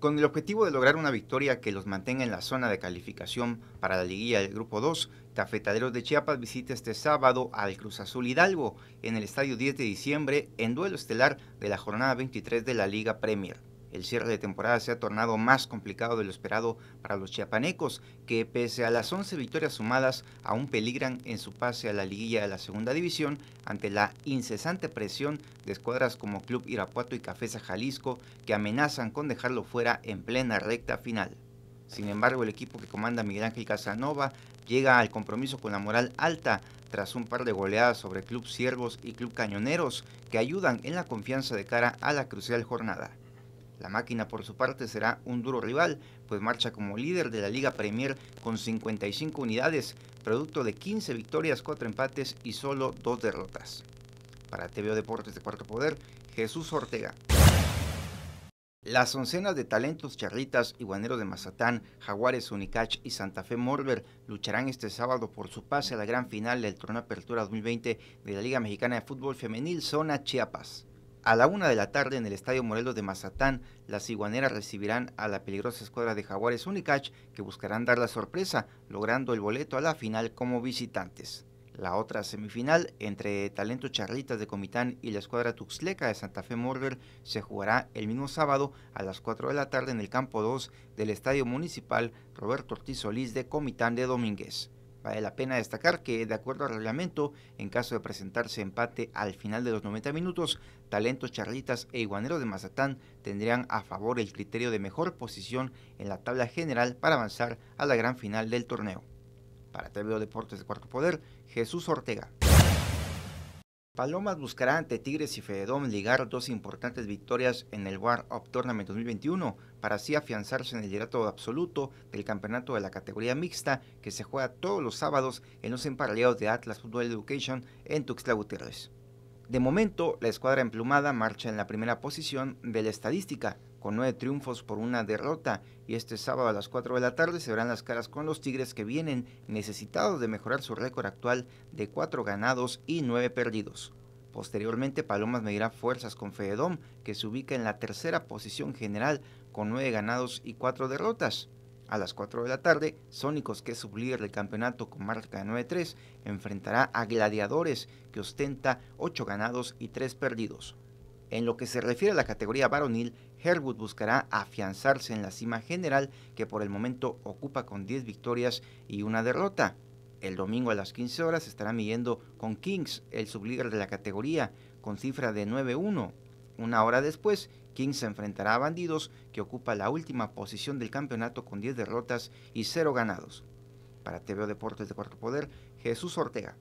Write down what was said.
Con el objetivo de lograr una victoria que los mantenga en la zona de calificación para la liguilla del Grupo 2, Cafetaderos de Chiapas visita este sábado al Cruz Azul Hidalgo en el Estadio 10 de diciembre en duelo estelar de la jornada 23 de la Liga Premier el cierre de temporada se ha tornado más complicado de lo esperado para los chiapanecos, que pese a las 11 victorias sumadas, aún peligran en su pase a la liguilla de la segunda división ante la incesante presión de escuadras como Club Irapuato y Cafesa Jalisco, que amenazan con dejarlo fuera en plena recta final. Sin embargo, el equipo que comanda Miguel Ángel Casanova llega al compromiso con la moral alta tras un par de goleadas sobre Club Ciervos y Club Cañoneros que ayudan en la confianza de cara a la crucial jornada. La máquina por su parte será un duro rival, pues marcha como líder de la Liga Premier con 55 unidades, producto de 15 victorias, 4 empates y solo 2 derrotas. Para TVO Deportes de Cuarto Poder, Jesús Ortega. Las oncenas de talentos charritas y de Mazatán, Jaguares, Unicach y Santa Fe Morver lucharán este sábado por su pase a la gran final del torneo Apertura 2020 de la Liga Mexicana de Fútbol Femenil Zona Chiapas. A la una de la tarde en el Estadio Morelos de Mazatán, las iguaneras recibirán a la peligrosa escuadra de Jaguares Unicach que buscarán dar la sorpresa, logrando el boleto a la final como visitantes. La otra semifinal entre Talento Charritas de Comitán y la escuadra Tuxleca de Santa Fe Morver se jugará el mismo sábado a las 4 de la tarde en el campo 2 del Estadio Municipal Roberto Ortiz Solís de Comitán de Domínguez. Vale la pena destacar que, de acuerdo al reglamento, en caso de presentarse empate al final de los 90 minutos, Talentos Charlitas e Iguaneros de Mazatán tendrían a favor el criterio de mejor posición en la tabla general para avanzar a la gran final del torneo. Para TV Deportes de Cuarto Poder, Jesús Ortega. Palomas buscará ante Tigres y Fedón ligar dos importantes victorias en el War of Tournament 2021 para así afianzarse en el liderato absoluto del campeonato de la categoría mixta que se juega todos los sábados en los emparaleados de Atlas Football Education en Tuxtla Gutiérrez. De momento, la escuadra emplumada marcha en la primera posición de la estadística, con nueve triunfos por una derrota y este sábado a las 4 de la tarde se verán las caras con los Tigres que vienen necesitados de mejorar su récord actual de cuatro ganados y nueve perdidos. Posteriormente Palomas medirá fuerzas con Fedom que se ubica en la tercera posición general con nueve ganados y cuatro derrotas. A las 4 de la tarde, Sónicos, que es líder del campeonato con marca 9-3, enfrentará a Gladiadores, que ostenta 8 ganados y 3 perdidos. En lo que se refiere a la categoría varonil, Herwood buscará afianzarse en la cima general que por el momento ocupa con 10 victorias y una derrota. El domingo a las 15 horas estará midiendo con Kings, el sublíder de la categoría, con cifra de 9-1. Una hora después, Kings se enfrentará a Bandidos, que ocupa la última posición del campeonato con 10 derrotas y 0 ganados. Para TVO Deportes de Cuarto Poder, Jesús Ortega.